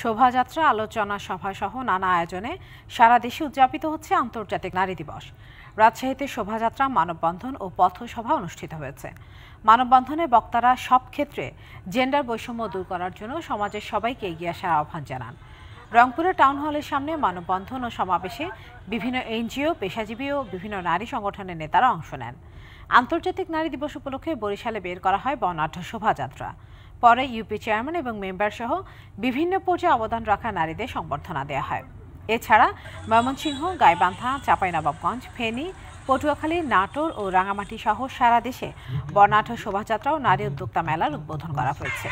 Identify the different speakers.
Speaker 1: শোভাযাত্রা আলোচনা সভাসহ নানা আয়োজনে সারা দেশে উদযাপিত হচ্ছে আন্তর্জাতিক নারী দিবস রাজশাহীতে শোভাযাত্রা মানববন্ধন ও পথসভা অনুষ্ঠিত হয়েছে মানববন্ধনে বক্তারা সব ক্ষেত্রে জেন্ডার বৈষম্য দূর করার জন্য সমাজের সবাইকে এগিয়ে আসার আহ্বান জানান রংপুরে টাউন হলের সামনে মানববন্ধন ও সমাবেশে বিভিন্ন এনজিও পেশাজীবী ও বিভিন্ন নারী সংগঠনের নেতারা অংশ নেন আন্তর্জাতিক নারী দিবস উপলক্ষে বরিশালে বের করা হয় বর্ণাঢ্য শোভাযাত্রা পরে ইউপি চেয়ারম্যান এবং মেম্বার সহ বিভিন্ন পর্যায়ে অবদান রাখা নারীদের সম্বর্ধনা দেওয়া হয় এছাড়া ময়মনসিংহ গাইবান্ধা চাঁপাইনবাবগঞ্জ ফেনী পটুয়াখালী নাটোর ও রাঙামাটি সহ সারা দেশে বর্ণাঢ্য শোভাযাত্রা ও নারী উদ্যোক্তা মেলার উদ্বোধন করা হয়েছে